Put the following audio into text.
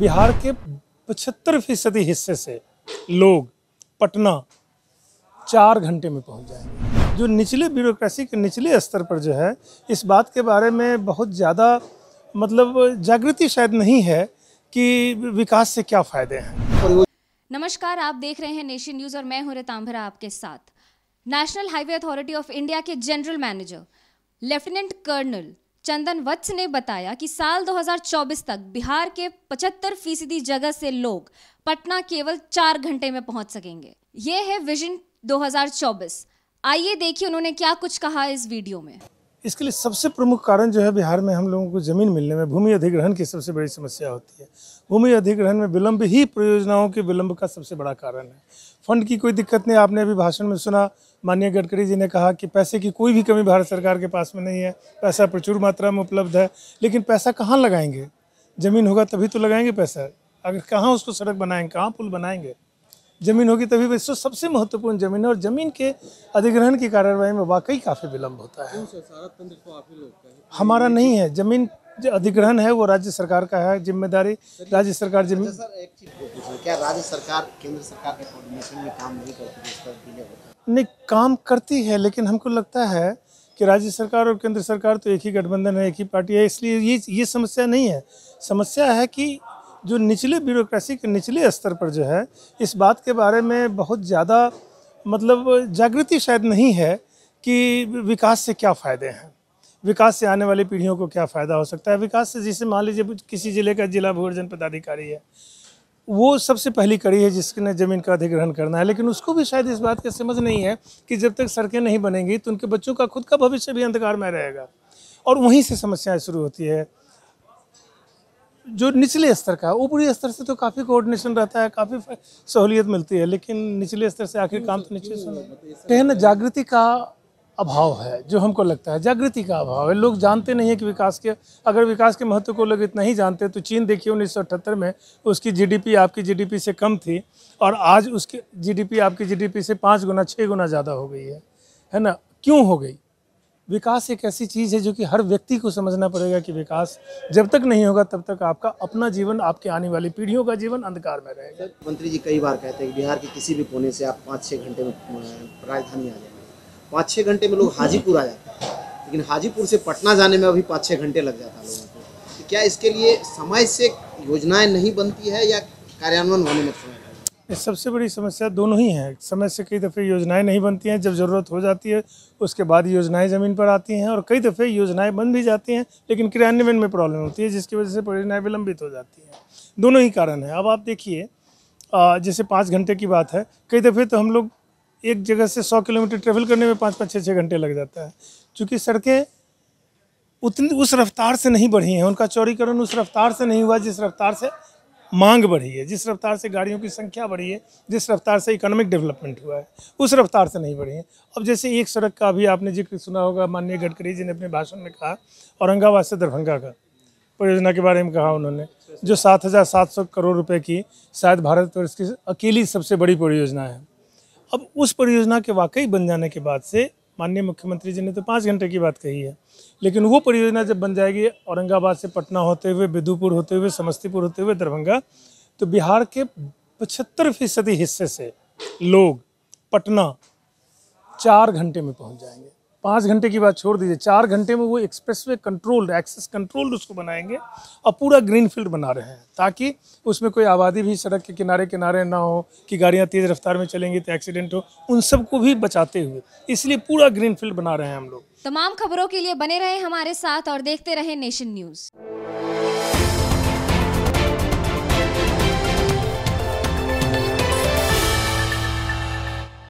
बिहार के पचहत्तर फीसदी हिस्से से लोग पटना चार घंटे में पहुंच जाएंगे जो निचले ब्यूरोक्रेसी के निचले स्तर पर जो है इस बात के बारे में बहुत ज़्यादा मतलब जागृति शायद नहीं है कि विकास से क्या फ़ायदे हैं नमस्कार आप देख रहे हैं नेशन न्यूज़ और मैं हूं रितांभरा आपके साथ national highway authority of India के general manager lieutenant colonel Chandan Vats ने बताया कि साल 2024 तक बिहार के 75 फीसदी जगह से लोग पटना केवल चार घंटे में पहुंच सकेंगे ये है विजन 2024 आइए देखिए उन्होंने क्या कुछ कहा इस वीडियो में इसके लिए सबसे प्रमुख कारण जो है बिहार में हम लोगों को ज़मीन मिलने में भूमि अधिग्रहण की सबसे बड़ी समस्या होती है भूमि अधिग्रहण में विलंब ही परियोजनाओं के विलंब का सबसे बड़ा कारण है फंड की कोई दिक्कत नहीं आपने अभी भाषण में सुना माननीय गडकरी जी ने कहा कि पैसे की कोई भी कमी भारत सरकार के पास में नहीं है पैसा प्रचुर मात्रा में उपलब्ध है लेकिन पैसा कहाँ लगाएंगे ज़मीन होगा तभी तो लगाएंगे पैसा अगर कहाँ उसको सड़क बनाएंगे कहाँ पुल बनाएंगे जमीन होगी तभी विश्व सबसे महत्वपूर्ण जमीन है और जमीन के अधिग्रहण की कार्यवाही में वाकई काफ़ी विलंब होता तो है हमारा नहीं है जमीन जो अधिग्रहण है वो राज्य सरकार का है जिम्मेदारी राज्य सरकार जमीन अच्छा क्या राज्य सरकार केंद्र सरकार के कोऑर्डिनेशन में काम नहीं करती नहीं काम करती है लेकिन हमको लगता है कि राज्य सरकार और केंद्र सरकार तो एक ही गठबंधन है एक ही पार्टी है इसलिए ये ये समस्या नहीं है समस्या है कि जो निचले ब्यूरोक्रेसी के निचले स्तर पर जो है इस बात के बारे में बहुत ज़्यादा मतलब जागृति शायद नहीं है कि विकास से क्या फ़ायदे हैं विकास से आने वाली पीढ़ियों को क्या फ़ायदा हो सकता है विकास से जिसे मान लीजिए किसी ज़िले का जिला अर्जन पदाधिकारी है वो सबसे पहली कड़ी है जिसने ज़मीन का अधिग्रहण करना है लेकिन उसको भी शायद इस बात की समझ नहीं है कि जब तक सड़कें नहीं बनेंगी तो उनके बच्चों का खुद का भविष्य भी अंधकार में रहेगा और वहीं से समस्याएं शुरू होती है जो निचले स्तर का ऊपरी स्तर से तो काफ़ी कोऑर्डिनेशन रहता है काफ़ी सहूलियत मिलती है लेकिन निचले स्तर से आखिर काम तो निचले से तो ना जागृति का अभाव है जो हमको लगता है जागृति का अभाव है लोग जानते नहीं है कि विकास के अगर विकास के महत्व को लोग इतना ही जानते तो चीन देखिए उन्नीस में उसकी जीडीपी आपकी जीडीपी से कम थी और आज उसकी जीडीपी आपकी जीडीपी से पाँच गुना छः गुना ज़्यादा हो गई है है ना क्यों हो गई विकास एक ऐसी चीज़ है जो कि हर व्यक्ति को समझना पड़ेगा कि विकास जब तक नहीं होगा तब तक आपका अपना जीवन आपके आने वाली पीढ़ियों का जीवन अंधकार में रहेगा मंत्री जी कई बार कहते हैं कि बिहार के किसी भी कोने से आप पाँच छः घंटे में राजधानी आ जाएंगे पाँच छः घंटे में लोग हाजीपुर आ जाते हैं लेकिन हाजीपुर से पटना जाने में अभी पाँच छः घंटे लग जाता है लोगों को तो क्या इसके लिए समय से योजनाएँ नहीं बनती है या कार्यान्वयन होने में समय सबसे बड़ी समस्या दोनों ही हैं समय से कई दफ़े योजनाएं नहीं बनती हैं जब ज़रूरत हो जाती है उसके बाद योजनाएं ज़मीन पर आती हैं और कई दफ़े योजनाएं बन भी जाती हैं लेकिन क्रियान्वयन में प्रॉब्लम होती है जिसकी वजह से परियोजनाएँ विलंबित हो जाती हैं दोनों ही कारण हैं अब आप देखिए जैसे पाँच घंटे की बात है कई दफ़े तो हम लोग एक जगह से सौ किलोमीटर ट्रेवल करने में पाँच पाँच छः छः घंटे लग जाता है चूँकि सड़कें उतनी उस रफ्तार से नहीं बढ़ी हैं उनका चौड़ीकरण उस रफ्तार से नहीं हुआ जिस रफ्तार से मांग बढ़ी है जिस रफ्तार से गाड़ियों की संख्या बढ़ी है जिस रफ्तार से इकोनॉमिक डेवलपमेंट हुआ है उस रफ्तार से नहीं बढ़ी है अब जैसे एक सड़क का अभी आपने जिक्र सुना होगा माननीय गडकरी जी ने अपने भाषण में कहा औरंगाबाद से दरभंगा का परियोजना के बारे में कहा उन्होंने जो सौ करोड़ रुपए की शायद भारतवर्ष की अकेली सबसे बड़ी परियोजना है अब उस परियोजना के वाकई बन जाने के बाद से माननीय मुख्यमंत्री जी ने तो पाँच घंटे की बात कही है लेकिन वो परियोजना जब बन जाएगी औरंगाबाद से पटना होते हुए बिदुपुर होते हुए समस्तीपुर होते हुए दरभंगा तो बिहार के पचहत्तर फीसदी हिस्से से लोग पटना चार घंटे में पहुंच जाएंगे पाँच घंटे की बात छोड़ दीजिए चार घंटे में वो एक्सप्रेसवे कंट्रोल्ड एक्सेस कंट्रोल्ड उसको बनाएंगे और पूरा ग्रीन फील्ड बना रहे हैं ताकि उसमें कोई आबादी भी सड़क के किनारे किनारे ना हो कि गाड़ियाँ तेज़ रफ्तार में चलेंगी तो एक्सीडेंट हो उन सबको भी बचाते हुए इसलिए पूरा ग्रीन फील्ड बना रहे हैं हम लोग तमाम खबरों के लिए बने रहे हमारे साथ और देखते रहे नेशन न्यूज़